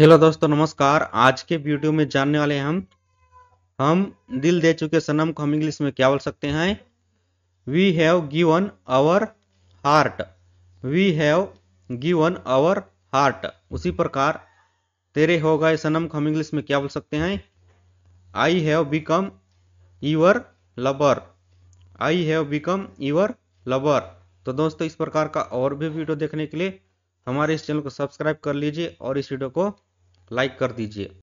hello दोस्तों नमस्कार आज के वीडियो में जानने वाले हम हम दिल दे चुके सनम को हम इंग्लिश में क्या बोल सकते हैं we have given our heart we have given our heart उसी प्रकार तेरे हो गए सनम को हम इंग्लिश में क्या बोल सकते हैं I have become your lover I have become your lover तो दोस्तों इस प्रकार का और भी वीडियो देखने के लिए हमारे इस चैनल को सब्सक्राइब कर लीजिए और इस वीडियो को लाइक कर दीजिए